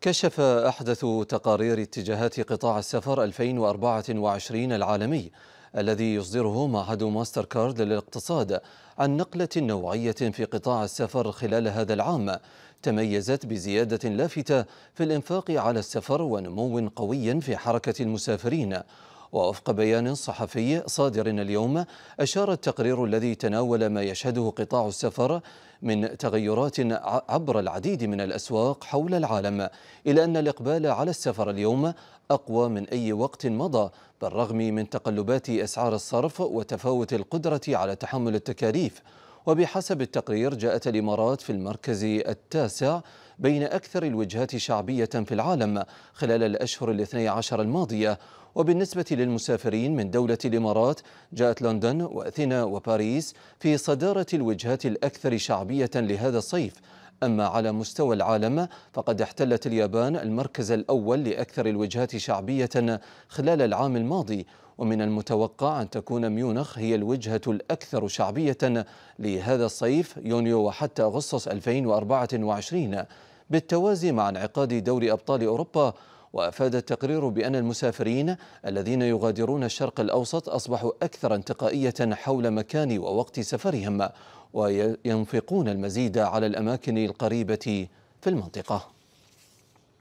كشف أحدث تقارير اتجاهات قطاع السفر 2024 العالمي الذي يصدره معهد ماستر كارد للاقتصاد عن نقلة نوعية في قطاع السفر خلال هذا العام تميزت بزيادة لافتة في الإنفاق على السفر ونمو قوي في حركة المسافرين ووفق بيان صحفي صادر اليوم أشار التقرير الذي تناول ما يشهده قطاع السفر من تغيرات عبر العديد من الأسواق حول العالم إلى أن الإقبال على السفر اليوم أقوى من أي وقت مضى بالرغم من تقلبات أسعار الصرف وتفاوت القدرة على تحمل التكاليف وبحسب التقرير جاءت الإمارات في المركز التاسع بين أكثر الوجهات شعبية في العالم خلال الأشهر الاثني عشر الماضية وبالنسبة للمسافرين من دولة الإمارات جاءت لندن وأثينا وباريس في صدارة الوجهات الأكثر شعبية لهذا الصيف أما على مستوى العالم فقد احتلت اليابان المركز الأول لأكثر الوجهات شعبية خلال العام الماضي ومن المتوقع أن تكون ميونخ هي الوجهة الأكثر شعبية لهذا الصيف يونيو وحتى أغسطس 2024 بالتوازي مع انعقاد دوري أبطال أوروبا وأفاد التقرير بأن المسافرين الذين يغادرون الشرق الأوسط أصبحوا أكثر انتقائية حول مكان ووقت سفرهم وينفقون المزيد على الأماكن القريبة في المنطقة